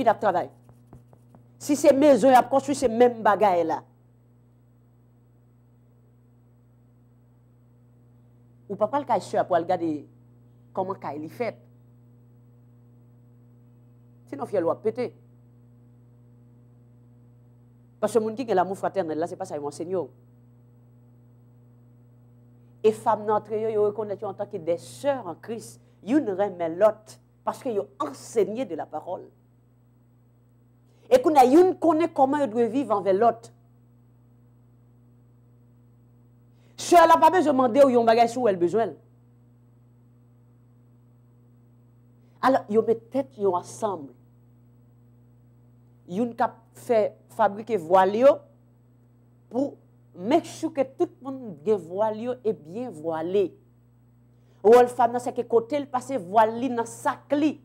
depuis le travail. Si ces maisons ont construit ces mêmes bagailles là. Ou papa le cas pour regarder comment il fait. Sinon, il faut péter. Parce que les gens qui ont l'amour fraternel, là, ce n'est pas ça, ils m'enseigne. Et les femmes eux, ils reconnaissent en tant que des sœurs en Christ. Ils ne remettent l'autre parce qu'ils ont enseigné de la parole. E kou na yon kone koman yo dwe vive anve lot. Se ala pa be jomande ou yon bagay sou ou el bezwen. Alo, yon bete yon asanm. Yon ka fabrike voalyo pou meksou ke tout moun ge voalyo e bien voaly. Ou el fam nan seke kote, el pase voaly nan sakli.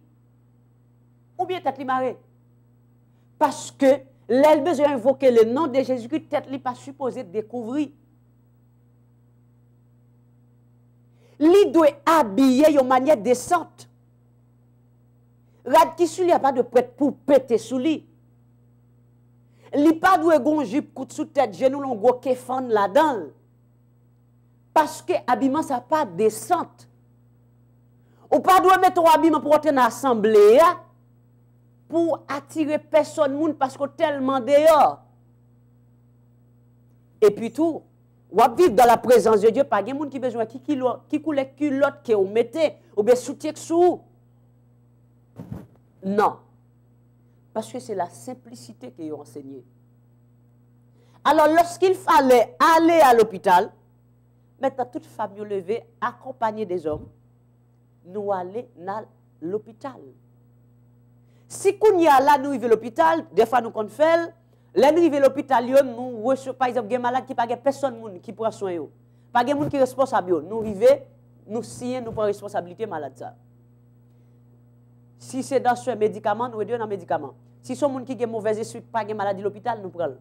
Ou bien tat li mare? Paske lèl bezè yon vokè le nan de Jésus ki tèt li pa supposè te dekouvri. Li dwe abye yon manye desante. Rad ki sou li apat de prèt pou pète sou li. Li pa dwe gonjip kout sou tèt jenou lon gwo kefan la dal. Paske abiman sa pa desante. Ou pa dwe meto wabiman pou wote na asemblea. pour attirer personne moun parce que tellement dehors. Et puis tout, on vit dans la présence de Dieu, pas de monde qui besoin qui qui qui coule culotte que vous mettez ou bien soutien sous. Non. Parce que c'est la simplicité que vous enseignée. Alors lorsqu'il fallait aller à l'hôpital, maintenant toute femme levée, accompagnée des hommes, nous aller à l'hôpital. Si koun ya la nou ive l'opital, defa nou kon fel, le nou ive l'opital yon, nou wese, pa yon gen malade ki pa gen peson moun ki pwa soyo. Pa gen moun ki responsabyo, nou ive, nou siyen, nou pwa responsabilite malade sa. Si se dans yon medikaman, nou edyon an medikaman. Si son moun ki gen mou vezesuit, pa gen malade l'opital, nou pral.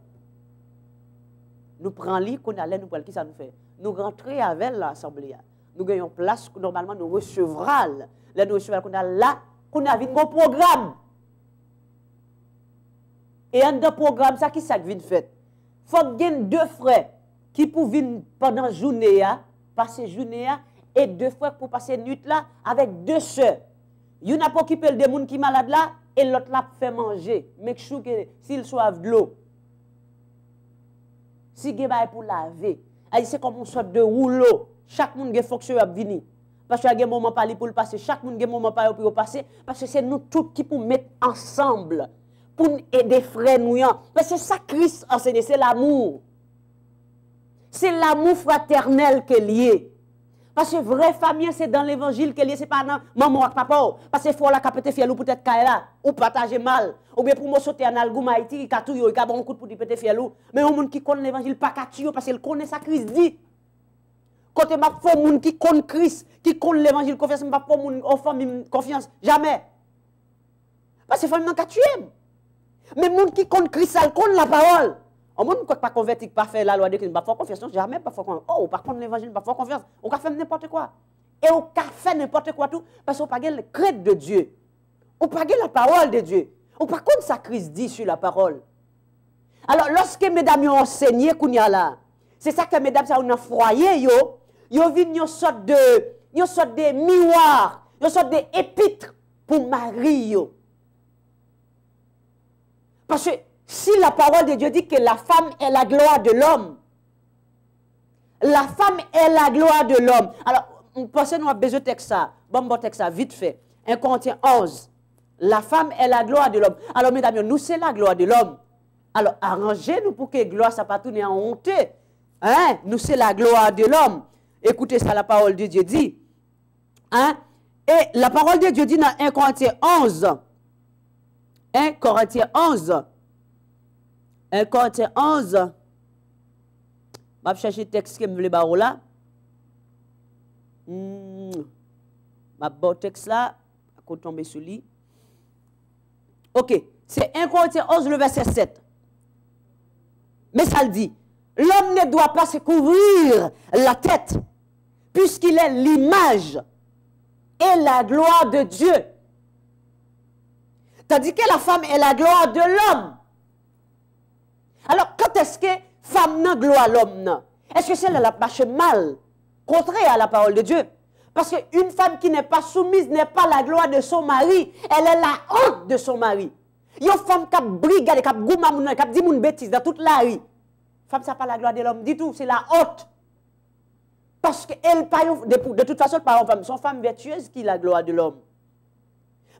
Nou pran li, kou na le nou pral. Ki sa nou fe? Nou rentre avèl la asamblèya. Nou gen yon plas kou normalman nou wese vral. Le nou wese vral kou na la, kou na vin go programm. E an da program sa ki sak vin fet. Fok gen de frek ki pou vin pandan joun e ya, pase joun e ya, e de frek pou pase nüt la avek de se. Yon apokipe l de moun ki malad la e lot la pe fè manje. Mek chou ke si l so ap glou. Si gen bay pou la ve, ay se kompon so ap de rou l ou. Chak moun gen fok se w ap vini. Pase se gen moun mwen pali pou l pase. Chak moun gen moun mwen pali pou l pase. Pase se nou tout ki pou met ansambl. pour aider frère nous. Mais c'est ça Christ enseigne, c'est l'amour. C'est l'amour fraternel que lié. Parce que vraie famille, c'est dans l'évangile qui est, c'est pas dans maman ou papa. Parce que faut la capter fiel ou peut-être là, ou partager mal, ou bien pour moi sauter en algou Haïti, il a tout, il a bon coup pour péter fiel ou. Mais au monde qui connaît l'évangile, pas qu'à tuer, parce qu'il connaît sa Christ dit. Quand il m'a fait monde qui connaît Christ, qui connaît l'évangile, confiance, m'a pas monde, famille, confiance, jamais. Parce que famille, m'a qu'à mais les gens qui compte Christ, ils comptent la parole. Oh, qui ne peut pas convertir, pas faire la loi de Christ, pas faire confiance. jamais pas faire confiance. Oh, par contre, l'évangile, pas faire confiance. On peut faire n'importe quoi. Et on peut faire n'importe quoi tout parce qu'on n'a pas le crête de Dieu. On n'a pas la parole de Dieu. On par contre, ça Christ dit sur la parole. Alors, lorsque mesdames ont enseigné là, c'est ça que mesdames ça ont foyer yo, yo vu une sorte de sorte miroir, une sorte d'épître pour Marie yo. Parce que si la parole de Dieu dit que la femme est la gloire de l'homme, la femme est la gloire de l'homme. Alors, on pense nous avons besoin de texte Bon, bon texte ça, vite fait. Un Corinthiens 11. La femme est la gloire de l'homme. Alors, mesdames, nous, c'est la gloire de l'homme. Alors, arrangez-nous pour que gloire, ça ne pas en honte. Hein? Nous, c'est la gloire de l'homme. Écoutez ça, la parole de Dieu dit. Hein? Et la parole de Dieu dit dans 1 Corinthiens 11, 1 Corinthiens 11. 1 Corinthiens 11. Je vais chercher le texte qui me là. Je hmm. là. Ma le texte là, Je vais tomber sur lit. Ok, c'est 1 Corinthiens 11, le verset 7. Mais ça le dit, l'homme ne doit pas se couvrir la tête, puisqu'il est l'image et la gloire de Dieu. Tandis que la femme est la gloire de l'homme. Alors, quand est-ce que femme n'a gloire l'homme Est-ce que celle-là marche mal Contraire à la parole de Dieu. Parce qu'une femme qui n'est pas soumise n'est pas la gloire de son mari. Elle est la honte de son mari. Une femme qui brigade, qui gouma, qui dit une bêtise dans toute la rue. Femme, ça pas la gloire de l'homme du tout, c'est la honte. Parce qu'elle, de, de toute façon, par femme, son femme vertueuse qui est la gloire de l'homme.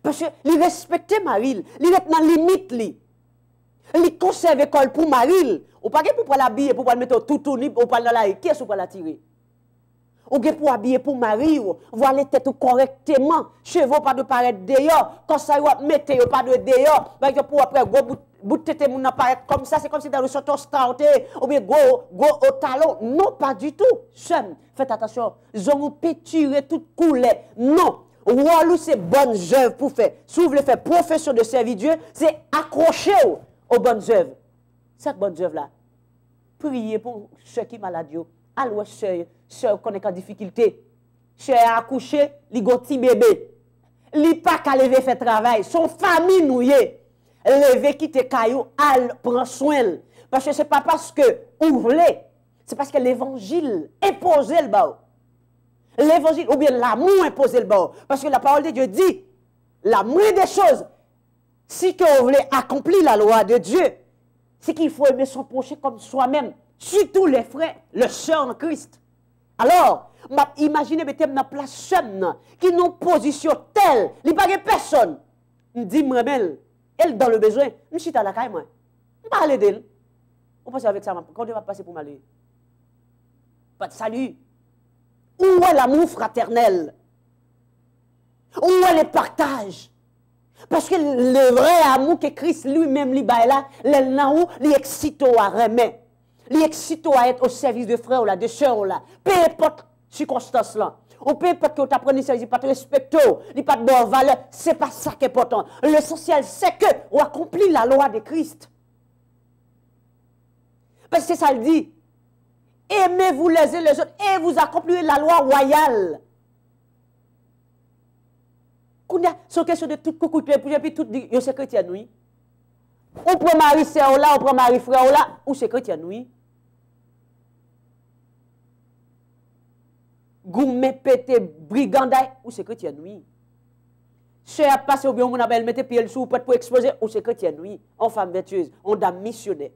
Pèche li respekte Maril, li ret nan limit li. Li konseve kol pou Maril. Ou pa ge pou pala biye pou pala mette ou toutouni, ou pala la ekes ou pala tire. Ou ge pou abiye pou Maril, voale tetou korekteman. Chevo padwe paret deyo, konserwa mette yo padwe deyo. Bak yo pou apre, go boutete moun aparek kom sa, se kom se darou soto starte. Ou biye go, go o talon. Non, pa di tout. Fète atasyon, zon ou petire tout koule, non. Ou alou se bon zev pou fe, sou vle fe profesyon de servi Diyo, se akroche ou, ou bon zev. Sek bon zev la, priye pou se ki maladyo, al wè se, se konen kan difikilte. Se akouche, li goti bebe, li pa ka leve fe travay, son fami nouye, leve ki te kayo, al pran swel. Wè se se pa paske ouvle, se paske levangil epose lba ou. L'évangile, ou bien l'amour imposé le bord. Parce que la parole de Dieu dit, la moindre des choses, si que vous voulez accomplir la loi de Dieu, c'est qu'il faut aimer son prochain comme soi-même. Surtout les frères, le sœur en Christ. Alors, imaginez vous dans la place seule, qui n'ont position telle, il n'y a pas personne. Me dit, me elle dans le besoin, je suis à la caille, moi. Je parle d'elle. On passe avec ça, quand on va passer pour m'aller. Pas de salut. Où est l'amour fraternel Où est le partage Parce que le vrai amour que Christ lui-même lui baille là, il excité à remettre. Il excite à être au service de frères ou là, de sœurs là. Peu importe circonstance là. Ou peu importe que tu apprennes ça, il pas de respect, il pas de bonne valeur. C'est pas ça qui est important. L'essentiel, c'est que on accomplit la loi de Christ. Parce que ça le dit. Aimez-vous les uns les autres et vous accomplissez la loi royale. C'est question de tout coucou, puis tout dit, c'est chrétien, oui. On prend marie sœur là, on prend marie frère là, ou c'est chrétien, oui. Gourmet, pété, brigandaille, ou c'est chrétien, oui. Sœur passe au bien, on appelle, mettez pied sous, pour exposer, ou c'est chrétien, oui. En femme vertueuse, on dame missionnaire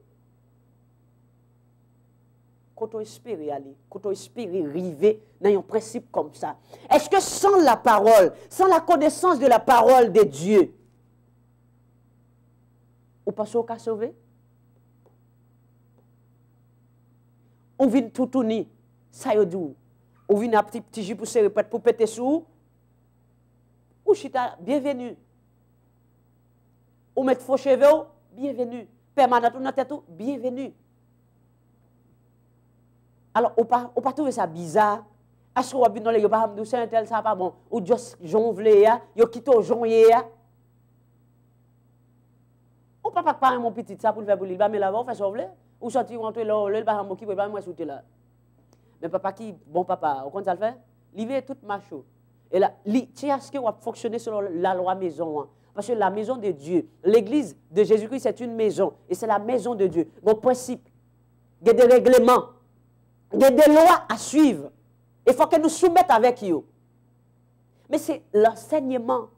koto espérer aller, on espérer river dans un principe comme ça. Est-ce que sans la parole, sans la connaissance de la parole de Dieu, on pas au cas sauver On vient tout ni, ça y est On vient un petit petit jus pour se répéter, pour péter sous. Ou chita, bienvenue. Ou met faux cheveu, bienvenue. Permanent ou tête, bienvenue. Alors, on pas, on pas trouver ça bizarre. On ce peut là yo pas me c'est un tel ça pas bon. Ou dieu, j'en ya, yo quitte au jonyer hein. Ou papa, pas mon petit ça pour le faire pour lui, bah, mais là on fait jonvler ou sortir rentrer là, le pas bah, qui moi sauter là. Mais papa qui bon papa, on compte ça le faire. Livé toute macho. Et là, tiens ce que va fonctionner selon la loi maison. Hein? Parce que la maison de Dieu, l'église de Jésus-Christ, c'est une maison. Et c'est la maison de Dieu. Mon principe. Il y a des règlements. Il y a des lois à suivre. Il faut que nous soumettions avec eux. Mais c'est l'enseignement.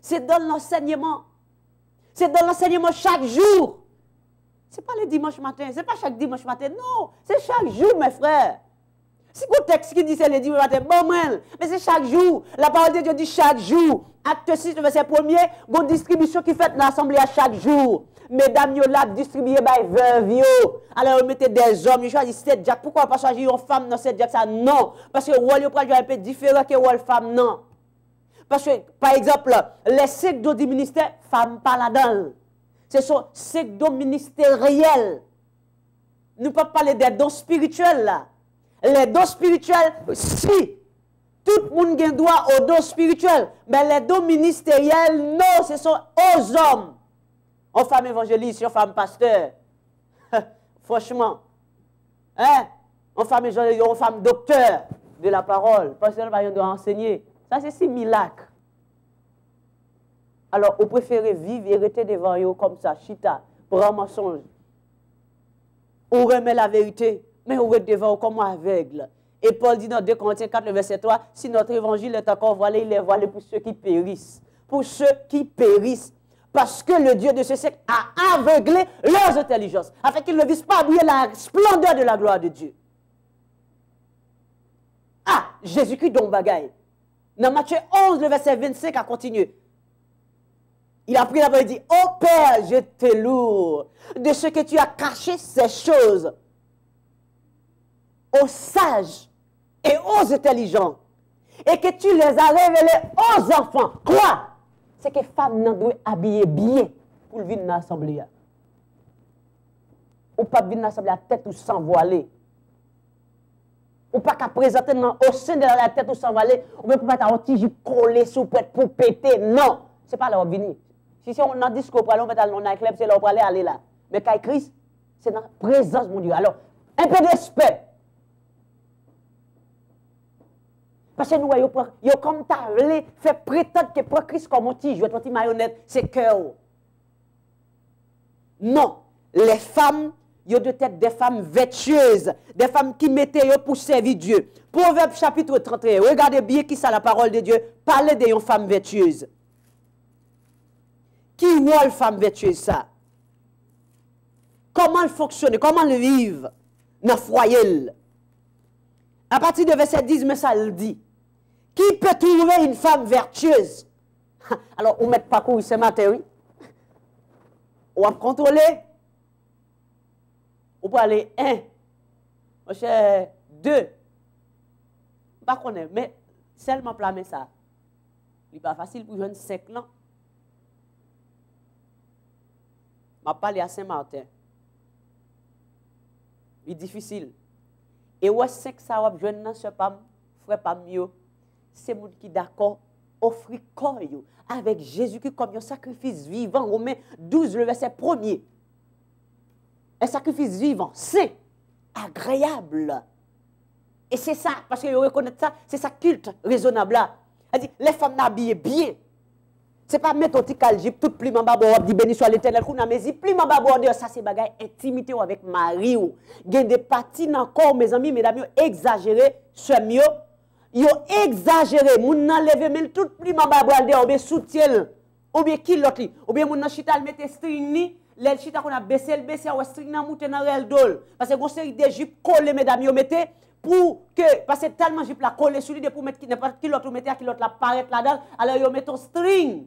C'est dans l'enseignement. C'est dans l'enseignement chaque jour. Ce n'est pas le dimanche matin. Ce n'est pas chaque dimanche matin. Non, c'est chaque jour, mes frères. Si vous texte qui dit c'est lundi, matin, bon, mais c'est chaque jour. La parole de Dieu dit chaque jour. Acte 6, verset 1er, bonne distribution qui fait dans l'assemblée à chaque jour. Mesdames, vous l'avez distribué par 20 Alors, vous mettez des hommes, vous choisissez 7 jacks. Pourquoi pas choisir une femme dans 7 jacks ça? Non. Parce que vous avez un peu différent que une femme, non. Parce que, par exemple, les secteurs du ministère, femmes pas là-dedans. Ce sont secteurs ministériels. Nous ne pouvons pas parler des dons spirituels les dons spirituels, si. Tout le monde a droit aux dons spirituels. Mais les dons ministériels, non, ce sont aux hommes. Aux femmes évangéliste, aux femmes pasteurs. Franchement. Hein? Aux femmes docteurs de la parole. que bah, nous doit enseigner. Ça, c'est si miracle. Alors, vous préférez vivre et rester devant vous comme ça, chita, pour un mensonge. On remet la vérité mais on est devant comme aveugle. Et Paul dit dans 2 Corinthiens 4, le verset 3, si notre évangile est encore voilé, il est voilé pour ceux qui périssent. Pour ceux qui périssent. Parce que le Dieu de ce siècle a aveuglé leurs intelligences, afin qu'ils ne visent pas à la splendeur de la gloire de Dieu. Ah, Jésus-Christ donc bagaille. Dans Matthieu 11, le verset 25 a continué. Il a pris la parole et dit, Ô oh Père, je te loue de ce que tu as caché ces choses aux sages et aux intelligents et que tu les as révélés aux enfants. Quoi? C'est que femme doivent doit habiller bien pour venir dans l'assemblée. Ou pas venir dans l'assemblée à tête ou sans voiler. Ou pas qu'à présenter non au sein de la tête ou sans voiler. Ou bien pas mettre un petit collé sous prête pour péter. Non, Ce n'est pas là où venir. Si c'est un discours pour aller, on va dans un club, c'est là où on aller, aller là. Mais quand Christ, c'est dans la présence, mon Dieu. Alors, un peu de respect. Parce que nous, y ont comme parlé, fait prétendre que pour Christ comme un petit jouet, un petit marionnette, c'est cœur. Non, les femmes, y ont de tête des femmes vertueuses, des femmes qui mettaient pour servir Dieu. Proverbe chapitre 31, regardez bien qui ça la parole de Dieu, parlez de femmes vertueuses. Qui rôle femme vertueuse ça? Comment elle fonctionne comment elle vive dans foyer? À partir de verset 10, mais ça le dit. Ki peut trouver une femme vertueuse? Alors, ou mette pa kou y se mater, oui? Ou ap kontrole? Ou pou alè, un? Ou chè, deux? Pa konè, mè, sel mè ap la mè sa. Li pa fasil pou jèn sèk lan. Mè ap palè a se mater. Li difisil. E wè sèk sa wè jèn nan sèpam, fèpam yò. c'est monde qui d'accord offrir corps avec Jésus-Christ comme un sacrifice vivant. Romains 12, le verset 1 Un sacrifice vivant, sain, agréable. Et c'est ça, parce que reconnaissez ça, c'est ça culte raisonnable là. dit, les femmes n'habillent bien. Ce n'est pas mettre au tic tout plus en bas, on dit béni soit l'éternel, qu'on a y plume en bas, ça c'est bagaille intimité avec Marie. Il y a des parties encore, mes amis, mesdames, exagérées, c'est mieux Yo exagere, moun nan leve men tout pli mababou al de oube sou tiel, oube kilot li. Oube moun nan chita al mette string ni, lel chita kon a besel besel oube string nan mouten nan reldol. Pase gose ide jip kole medam yo mette pou ke, pase talman jip la kole sou li de pou mette kilot ou mette kilot la paret la dal, alè yo mette string.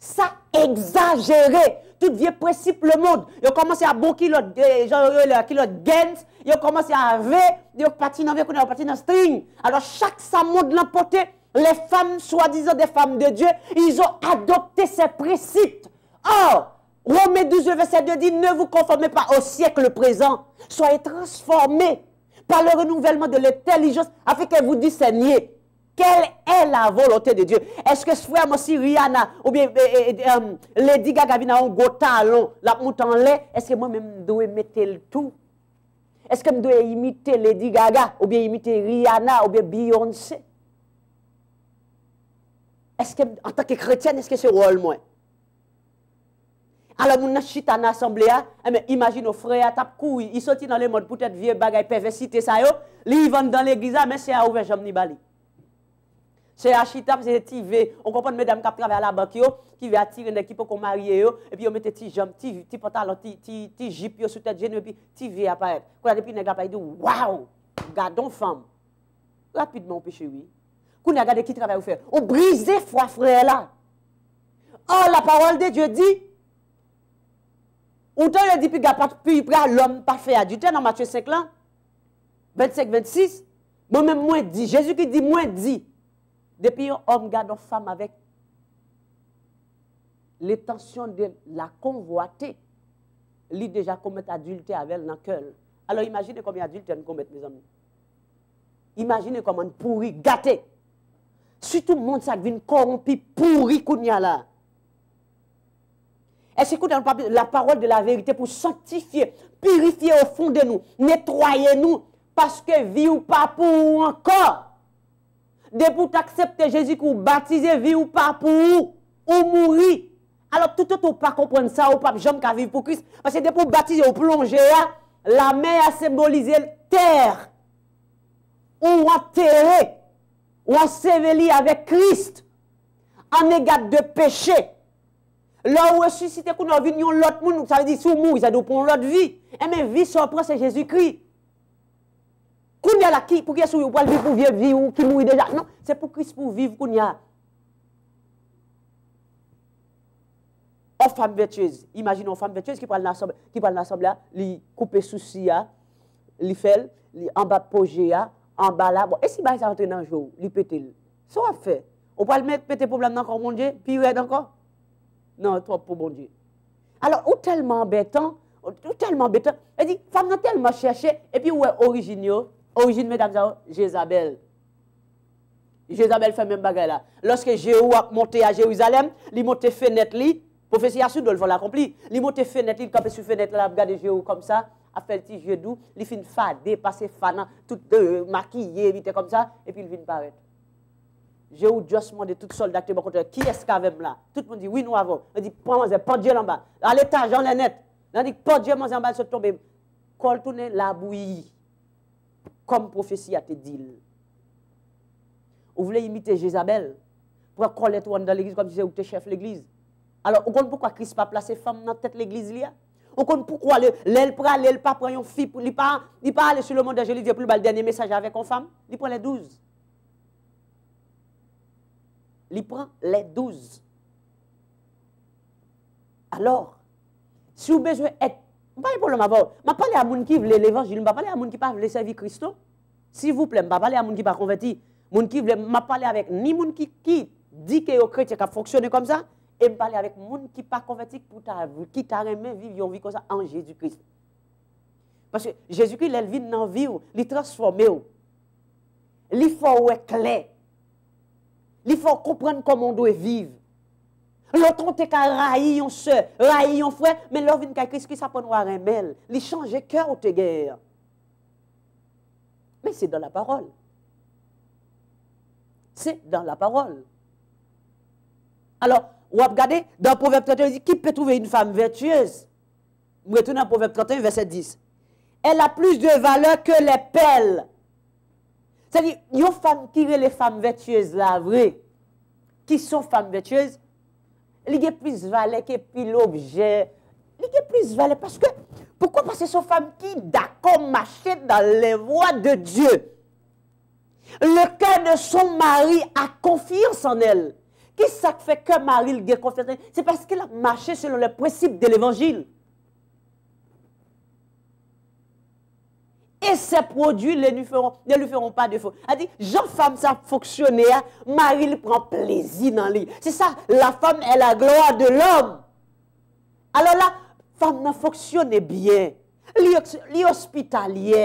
Sa exagere, tout vie preciple mod, yo komanse a bou kilot, eh, kilot genz, Ils ont commencé à avoir, ils ont parti dans le dans string. Alors chaque sa de l'emporter, les femmes, soi-disant des femmes de Dieu, ils ont adopté ces principes. Or, Romains 12, verset 2 dit, ne vous conformez pas au siècle présent, soyez transformés par le renouvellement de l'intelligence afin que vous discerniez quelle est la volonté de Dieu. Est-ce que frère moi si Rihanna ou bien eh, eh, eh, um, Lady Gaga vient gros la est-ce que moi-même dois mettre le tout Eske m doye imite Lady Gaga, oubyen imite Rihanna, oubyen Beyoncé? En tanke kretyen, eske se role mwen? Ala moun na chit an asemblea, eh imagine o freya tap kou, i soti nan le mod pou tete vie bagay pervesite sa yo, li yivande dan le giza, men se a ah, ouve jom ni bali. C'est achitable, c'est TV. On comprend, mesdames, qui travaillent à la banque, qui veut attirer une équipe qu'on marie, et puis on met petit jambes, petit pantalon, petit jip sur tête, et puis TV apparaît. Quand dit les gars, ils disent Waouh, gardons femme. Rapidement, péché, oui. Quand on regardé qui travaille, on fait On brise foi, frère, là. Oh, la parole de Dieu dit On a dit, puis l'homme parfait à du temps dans Matthieu 5 là, 25-26. Moi-même, moi, dit, Jésus qui dit, moi, dit. Depuis un homme garde une femme avec les tensions de la convoiter, il déjà commet adultère avec dans cœur. Alors imaginez combien adulte nous commettons, mes amis. Imaginez comment on pourrit, gâté. Surtout le monde ça devient corrompu, pourri, a là. Est-ce que la parole de la vérité pour sanctifier, purifier au fond de nous, nettoyer nous, parce que vie ou pas pour encore de pour t'accepter Jésus qui baptiser vie ou pas pour ou, mourir. Alors tout autre pas comprendre ça, ou pas jamais qu'à vivre pour Christ. Parce que de pour baptiser ou plonger, hein, la mer a symbolisé terre. Ou enterré, ou enseveli avec Christ. En égard de péché. Là où ressuscité, qu'on a vu l'autre monde, ça veut dire sous mourir, ça doit pour l'autre vie. Mais eh, mais vie surprend, c'est Jésus-Christ. Koun ya la ki pou ki yasou yo pou albi pou vie bi ou ki moui deja? Non, se pou kris pou viv koun ya. O fam betyez, imagine o fam betyez ki pral nan asomb la, li koupe sou si ya, li fel, li anba poje ya, anba la. Bon, e si ba yasa rentre nan jou, li pete li. So a fe, ou pal met pete pou blan nan kon bon diye, pi wè nan kon? Nan, trop pou bon diye. Alors, ou telman betan, ou telman betan, e di, fam nan telman chèche, e pi wè orijinyo, Origine, mesdames et Jézabel. Jézabel fait même bagaille là. Lorsque Jéhu a monté à Jérusalem, il monté fenêtre li, prophétie a doit l'accomplir. Il monté fenêtre, il campait sur fenêtre là, regarder Jéhu comme ça, a fait petit jeu doux, il finit fadé, passé fanant, tout euh, maquillé, il était comme ça et puis il vient paraître. Jéhu juste demandé tout soldat qui qui est-ce qu'avec là Tout le monde dit oui nous avons. Il dit prends moi pas Dieu en bas. À l'étage, on est net. dit pas Dieu moi en bas se tomber. Col la bouillie comme prophétie à tes dit. Vous voulez imiter Jézabel pour coller tout dans l'église comme si vous étiez chef de l'église. Alors, vous comprenez pourquoi Christ n'a pas placé femme dans la tête de l'église là On comprenez pourquoi lelle prend, lelle pas prend une fille, il pas pas aller sur le monde d'Angélie dire plus le dernier message avec une femme, il prend les douze. Il prend les douze. Alors, si vous avez besoin d'être je ne parle pas Je parle à gens qui l'évangile, je parle à gens qui ne pas servir Christ. S'il vous plaît, je parle à gens qui ne pas Je avec ni gens qui, qui dit que les chrétiens fonctionnent comme ça, et je parle avec gens qui ne pas pour ta, qui vivre vie comme ça en Jésus-Christ. Parce que Jésus-Christ, il vient dans la vie, il transforme. Il faut être clair. Il faut comprendre comment on doit vivre. L'autre, on te qu'à railler on soeur, railler on frère, mais l'autre y a Christ qui s'apprend un mel, Il change cœur au te guerre. Mais c'est dans la parole. C'est dans la parole. Alors, vous regardez, dans le Proverbe 31, il dit Qui peut trouver une femme vertueuse Vous retournez dans le Proverbe 31, verset 10. Elle a plus de valeur que les pelles. C'est-à-dire, une femme qui est les femmes vertueuses, la vraie, qui sont femmes vertueuses, il y a plus valeur que puis l'objet. Il y a plus valeur parce que pourquoi Parce que son femme qui d'accord marchait dans les voies de Dieu. Le cœur de son mari a confiance en elle. Qu'est-ce qui fait que Marie a confiance C'est parce qu'elle a marché selon le principe de l'évangile. E se prodwi ne li feron pa de fok. A di, jom fam sa foksyone a, mari li pren plezi nan li. Se sa, la fam e la gloa de l'om. Alo la, fam nan foksyone bien. Li ospitalye,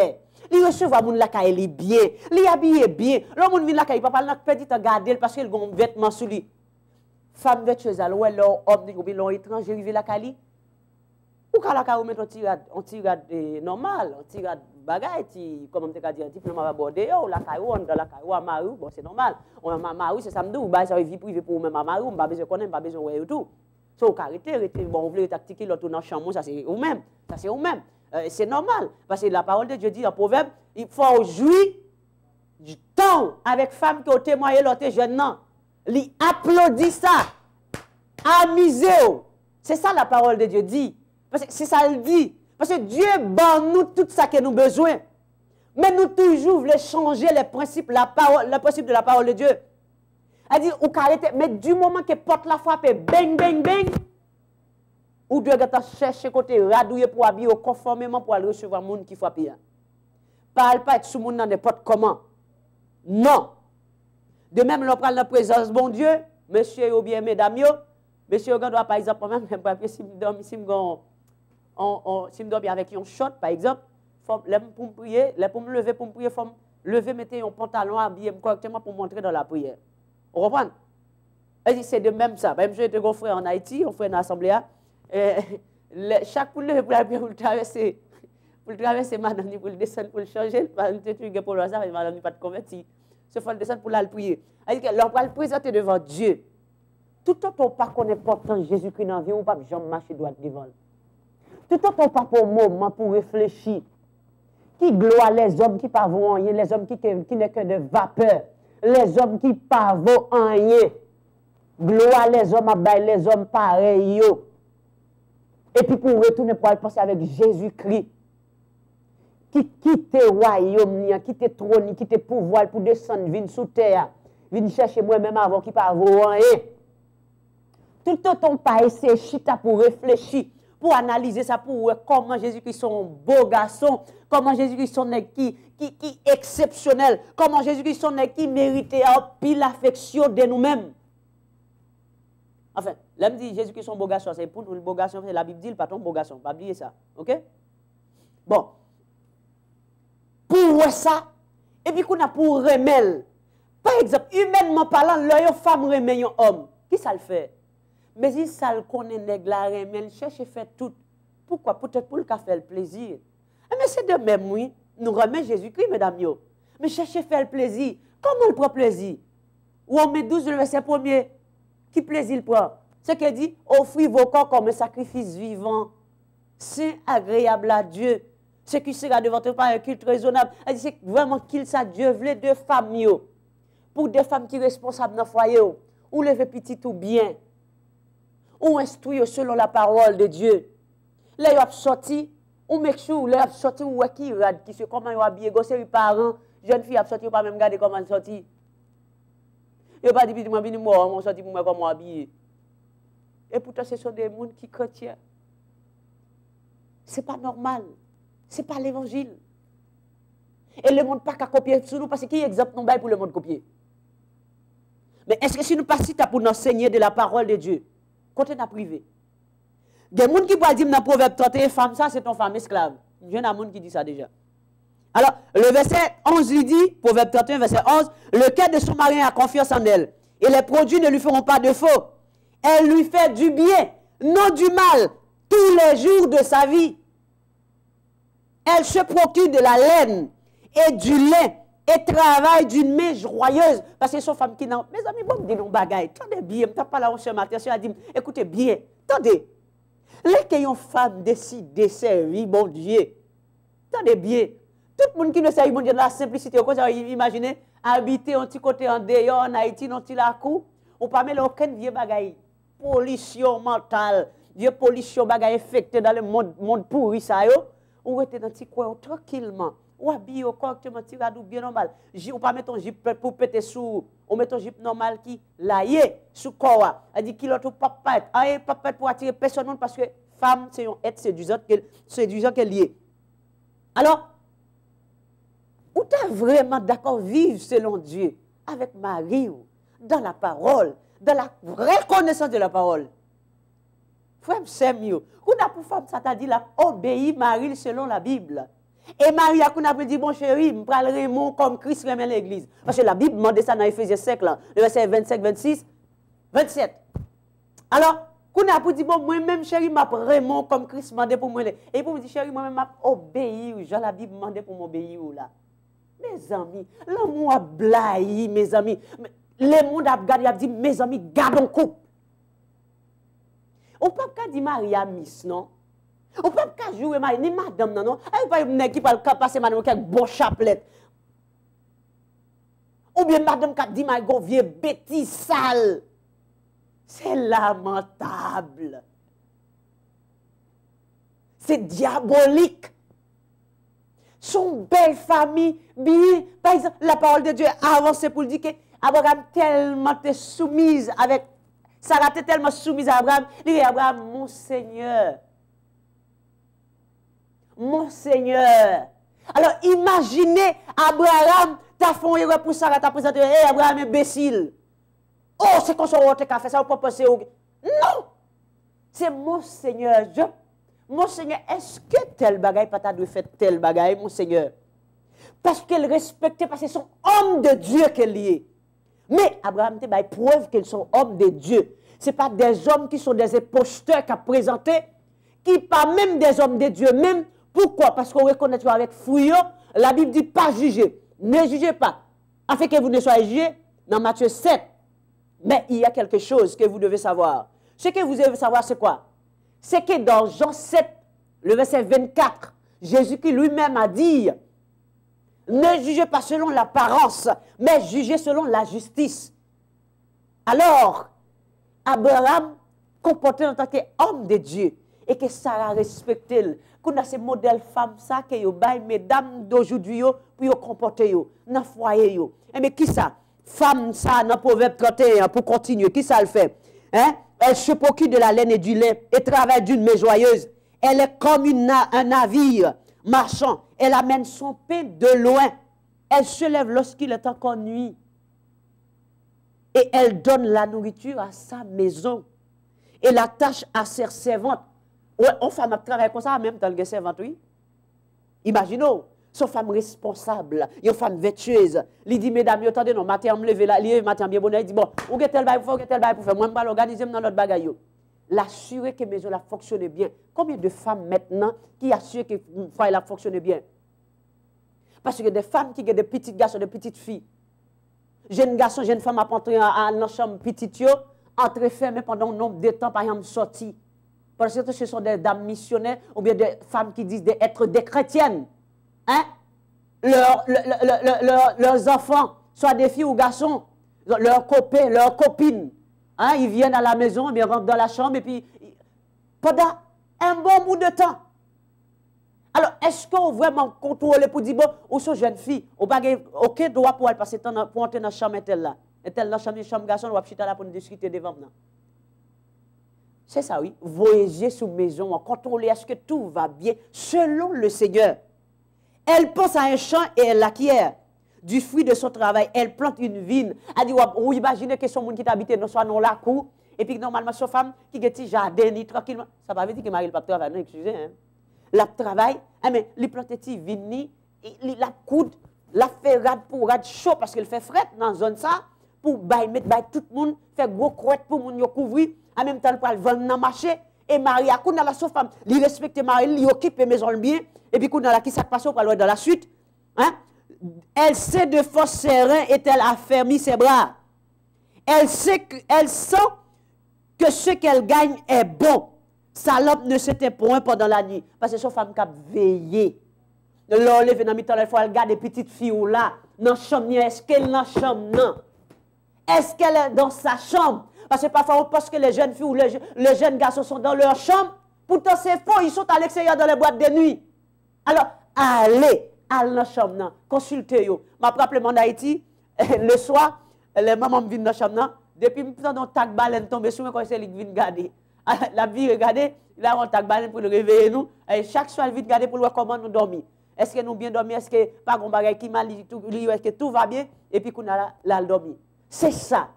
li yochevwa moun laka e li bien. Li yabye bien. Lo moun moun laka e papal nan pedi tan gade l, paske l gon vetman sou li. Fam vetchez alwe, lo obni gobe, lo itranje, jenive laka li. Ou ka la ka ou met an tirade, an tirade normal, an tirad bagay comme on te dit, un type ti, finalement la ka on an la ka à marou, bon, c'est normal. On a marou, c'est samedi, ou bay ça ou pour prive pour ou même à marou, on bezon konen, mba bezon wè yo tou. So, ou ka rete, bon, ou vle tactiquer l'autre nan chambre, ça c'est ou même, ça c'est vous-même. c'est normal, parce que la parole de Dieu dit un Proverbe, il faut jouir du temps avec femme qui ont témoigné l'autre jeune. Non, il applaudit ça, amusez-vous. C'est ça la parole de Dieu dit. Parce que c'est ça le dit. Parce que Dieu donne tout ça que nous besoin. Mais nous toujours voulons changer les principes, la parole, de la parole de Dieu. Elle dit, ou mais du moment que porte la frappe, bang, bang, bang, ou Dieu va chercher côté radouille pour habiller conformément pour aller recevoir le monde qui frappe. Hein. Parle pas être sous monde dans n'importe comment. Non. De même, l'on prend la présence, bon Dieu, monsieur ou bien mesdames, monsieur, on doit par exemple, même, si je si on, on, si je dors avec un shot, par exemple, pour me prier, pour me lever, pour me prier, me lever, mettre un pantalon, habillé correctement pour montrer dans la prière. Vous comprenez? C'est de même ça. Même j'ai un frère en Haïti, on fait une assemblée, chaque pour pour la prière, pour le traverser, pour le traverser, madame, pour le descendre, pour le changer, le tu pour le ça, madame, pas de converti. Se faut le descendre pour le prier. Alors, va le présenter devant Dieu, tout autant pas qu'on est portant Jésus-Christ dans la vie, on ne peut pas jamais marcher droit devant Tout an ton pa pou mouman pou reflechi. Ki gloa les om ki pavou anye, les om ki neke de vapeur. Les om ki pavou anye. Gloa les om abay, les om pareyo. E pi pou retounen pou alponsi avek Jezu kri. Ki kite woyom nyan, ki te troni, ki te pou voal pou desan vin sou teya. Vin chache mwen menm avon ki pavou anye. Tout an ton pa esechita pou reflechi. pour analyser ça, pour comment Jésus-Christ est un beau garçon, comment Jésus-Christ est qui, qui, exceptionnel, comment Jésus-Christ est qui mérite l'affection de nous-mêmes. Enfin, l'homme dit Jésus-Christ est un beau garçon, c'est pour nous, le beau garçon, la Bible dit, pas un beau garçon, pas oublier ça, ok? Bon. Pour ça, et puis qu'on a pour remel. Par exemple, humainement parlant, l'œil femme remet un homme. Qui ça le fait? Mais si qu'on est connaît, mais il cherche à faire tout. Pourquoi Peut-être pour le café, le plaisir. Eh, mais c'est de même, oui. Nous remet Jésus-Christ, mesdames. Mais chercher à faire le plaisir. Comment le prend plaisir Ou on met 12 le verset premier. Qui plaisir le prend Ce qu'il dit, offrez vos corps comme un sacrifice vivant, C'est agréable à Dieu. Ce qui sera de votre part un culte raisonnable. C'est vraiment qu'il ça Dieu veut deux femmes. Pour des femmes qui sont responsables dans le foyer, ou les petit ou bien est-ce ou instruire selon la parole de Dieu. Là, ils a sorti, ou make sure, là, ils ont sorti, ou qui rad, qui se comment ils ont habillé, gossé les parents, jeune fille a sorti, ou pas même garder comment ils sorti. Ils pas dit, puis moi, venu moi, on sorti Comment moi, comment habillé. Et pourtant, ce sont des mondes qui chrétiens. Ce n'est pas normal. Ce n'est pas l'évangile. Et le monde pas qu'à copier sur nous, parce que qui exemple nous bah, pour le monde copier? Mais est-ce que si nous pas pour nous enseigner de la parole de Dieu? côté n'a privé. Il y a des gens qui pourraient dire dans le proverbe 31, femme ça, c'est ton femme esclave. Il y a des gens qui dit ça déjà. Alors, le verset 11 lui dit, Proverbe 31, verset 11, le cœur de son mari a confiance en elle, et les produits ne lui feront pas de faux. Elle lui fait du bien, non du mal, tous les jours de sa vie. Elle se procure de la laine et du lait E travay d'un mè jroyèz, pasè yon son fam ki nan, mè zami, bon mdi yon bagay, tande bie, mta pala ou se matè, se yon a di, ekoute, bie, tande, lè ke yon fam desi desè, oui, bon die, tande bie, tout moun ki nè sè, oui, bon die, nan la simplicite, yon kon se yon imajine, abite yon ti kote, yon deyo, yon haiti, yon ti lakou, ou pa mè lè, yon ken diye bagay, polisyon mantal, diye polisyon bagay, efekte nan le moun pouri sa yo, ou tu correctement, tiré ou bien normal. Ou pas mettre ton jeep pour péter sous, on met ton jip normal qui laïe sous corps. Hein. Elle dit qu'il l'autre papette, pas papette ah, eh, pour attirer personne parce que femme, c'est un être séduisant qu'elle est. Alors, ou t'es vraiment d'accord vivre selon Dieu avec Marie dans la parole, dans la reconnaissance de la parole? femme c'est mieux. Ou n'a pour femme, ça t'a dit, obéir Marie selon la Bible. Et Maria, Marie a dit, bon chéri, je prends Raymond comme Christ remet l'église. Parce que la Bible demande ça dans Ephésiens 5, là, le verset 25, 26, 27. Alors, qu'on a dit, bon, moi-même, chéri, je Raymond comme Christ demandé pour moi. Et pour me dire, chéri, moi-même, je obéir. Jean la Bible demandé pour m'obéir là. Mes amis, l'amour a blahi, mes amis. Le monde a regardé, a dit, mes amis, gardons coup. On ne peut pas dire Marie a non? On peut pas jouer ni madame, non, non. Elle va une qui va passer madame avec bon chapelette. Ou bien madame qui dit, ma vieux bêtise sale. C'est lamentable. C'est diabolique. Son belle famille, bien, par exemple, la parole de Dieu a avancé pour dire que Abraham tellement soumise avec Sarah tellement soumise à Abraham. Il dit Abraham, mon Seigneur, mon Seigneur. Alors imaginez Abraham, ta fait erreur pour Sarah, t'as présenté, hey, eh, Abraham imbécile. Oh, c'est qu'on s'en fait ça, on peut passer au... Non! C'est mon Seigneur, je... Mon Seigneur, est-ce que tel bagaille, pas de faire tel bagaille, mon Seigneur? Parce qu'elle respectait, parce que son homme de Dieu qu'elle est. Mais Abraham te preuve qu'ils sont hommes de Dieu. Ce pas des hommes qui sont des imposteurs qu'a présenté, qui pas même des hommes de Dieu même, pourquoi Parce qu'on reconnaît avec fouillon, la Bible dit pas juger. Ne jugez pas, afin que vous ne soyez jugés, dans Matthieu 7. Mais il y a quelque chose que vous devez savoir. Ce que vous devez savoir, c'est quoi C'est que dans Jean 7, le verset 24, jésus qui lui-même a dit, ne jugez pas selon l'apparence, mais jugez selon la justice. Alors, Abraham, comportait en tant qu'homme de Dieu, et que ça Sarah respectait qu'on a ces modèles femmes ça que yo bail mesdames d'aujourd'hui yo pour yo comporter yo dans foyer eh, mais qui ça Femme ça dans Proverbe 31 pour continuer, qui ça le fait hein? Elle se procure de la laine et du lait et travaille d'une main joyeuse. Elle est comme une, un navire marchand. Elle amène son pain de loin. Elle se lève lorsqu'il est encore nuit. Et elle donne la nourriture à sa maison. Et la tâche à ses servantes Ouais, on femme travaille comme ça, même dans le servante, oui. imaginez son femme responsable, une femme vertueuse. Il dit, mesdames, attendez, non, matin, me lever là, il matin, bien bonheur, il dit, bon, ou que tel bail pour faire, tel bail pour faire, moi, je vais l'organiser dans notre bagaille. L'assurer que maison la fonctionne bien. Combien de femmes maintenant qui assurent que foyer la fonctionne bien? Parce que des femmes qui ont des petites garçons, des petites filles. jeune garçon jeune femme à entrer dans la chambre petite, entre fermé pendant un nombre de temps, par exemple, sortie parce que ce sont des dames missionnaires ou bien des femmes qui disent d'être des chrétiennes. Hein? leurs enfants, soit des filles ou garçons, leurs copains, leurs copines, hein? ils viennent à la maison, ils rentrent dans la chambre et puis pendant un bon bout de temps. Alors, est-ce qu'on vraiment contrôle pour dire, bon, où sont jeunes filles, on n'a aucun droit pour elle passer temps pour entrer dans la chambre et telle là. Et telle dans la chambre, chambre garçon, on va chiter là pour discuter devant nous. C'est ça, oui. Voyager sous maison, contrôler est-ce que tout va bien selon le Seigneur. Elle pense à un champ et elle acquiert Du fruit de son travail, elle plante une vigne. Elle dit, ou imaginez que son monde qui habite non soit non la cour, et puis normalement, sa femme qui est un jardin, tranquillement. Ça ne veut pas dire que Marie pas travaille, non, excusez. Hein. La travaille, mais eh les plante vigne vignes, la coude, elle fait rad pour rad chaud parce qu'elle fait frais dans la zone ça, pour bah, mettre bah, tout le monde, fait gros crotte pour le monde couvrir en même temps, elle va dans le marché. Et Marie quand elle la sa femme, elle respecte Marie, elle occupe la maison bien. Et puis, quand elle a qui s'est pour elle dans la suite. Hein? Elle sait de force serein et elle a fermé ses bras. Elle, sait que, sent que ce qu'elle gagne est bon. Sa lampe ne s'éteint point pendant la nuit. Parce que son femme qui a veillé. Là, elle dans la maison, elle faut regarder petite fille filles là. Dans la chambre, est-ce qu'elle est dans la chambre? Non. Est-ce qu'elle est dans sa chambre? Parce que parfois, on pense que les jeunes filles ou les, jeunes garçons sont dans leur chambre. Pourtant, c'est faux. Ils sont à l'extérieur dans les boîtes de nuit. Alors, allez, allez dans la chambre, consultez-vous. Ma propre maman en Haïti, le soir, les mamans viennent dans la chambre. Depuis que je tac baleine tombé sur moi, quand c'est vient garder. La vie regarder, là on de baleine pour nous réveiller nous. Et chaque soir, elle vient regarder pour voir comment nous dormons. Est-ce que nous bien dormi, est-ce que pas qu'on qui mal, est-ce que tout va bien et puis qu'on a là dormi. C'est ça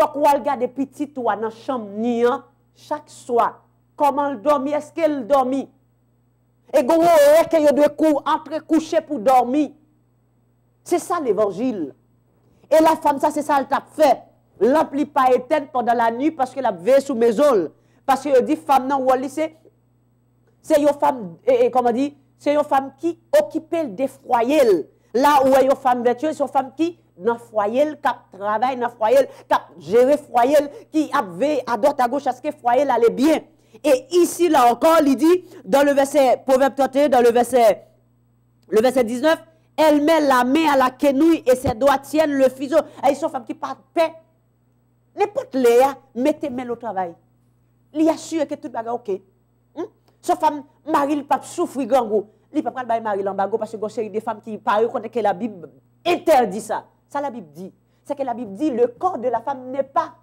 faut qu'on des petit toi dans chambre hein. chaque soir comment elle dormi est-ce qu'elle dormi et gonne que yo doit cou entrer coucher pour dormir c'est ça l'évangile et la femme ça c'est ça elle t'a fait l'ampli pas éteinte pendant la nuit parce qu'elle a veillé sous mes parce que dit femme non wali c'est une femme et comment dit c'est une femme qui occupait le défroyel là où est une femme vertueuse une femme qui dans foyer cap travail dans foyer cap gérer foyer qui a à droite à gauche à ce que foyer allait bien et ici là encore il dit dans le verset proverbe 31 dans le verset le verset 19 elle met la main à la quenouille et ses doigts tiennent le fuseau et ah, sont femme qui pas paix n'importe l'air hein, mettez main au travail il assure que tout bagarre OK hmm? Sauf femme, Marie le pape souffre grand Il ne peut pas Marie l'embargo parce que une des femmes qui parlent connaissent que la Bible interdit ça. Ça, la Bible dit. C'est que la Bible dit le corps de la femme n'est pas,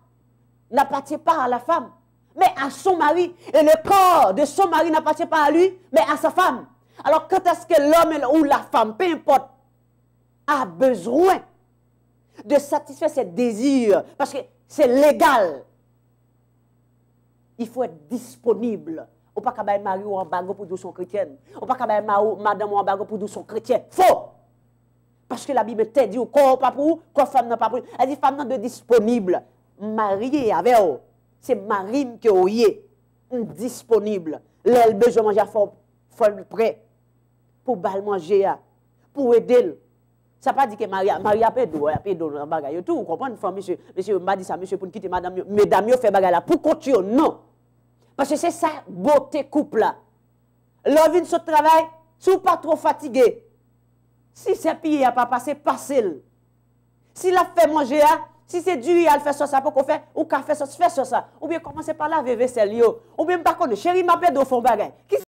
n'appartient pas à la femme, mais à son mari. Et le corps de son mari n'appartient pas à lui, mais à sa femme. Alors, quand est-ce que l'homme ou la femme, peu importe, a besoin de satisfaire ses désirs, parce que c'est légal. Il faut être disponible. On ne peut pas ou en bague pour d'où sont chrétiennes. On pas madame en bague pour d'où sont chrétiens. Faux! Paske la bi me te di ou kon pa pou, kon fam nan pa pou. El di fam nan de disponible. Marye ave ou. Se marime ke ou ye. Ou disponible. Le el bejou manje a fon pre. Pou bal manje a. Pou edel. Sa pa di ke marye apè do. Ape do nan bagay. Ou konpon? Fon mese. Mese ou mba di sa mese pou nkite madam yo. Medam yo fe bagay la. Pou koti yo? Non. Paske se sa bote koupla. Le vin sou travay. Sou pa tro fatigè. Si se pi ya pa pa, se pasil. Si la fe manje ya, si se du yal fe sosa pou kon fe, ou ka fe sosa, fe sosa. Ou biye komanse pa la veve sel yo. Ou biye mpa kone, cheri ma pe do fon bagay.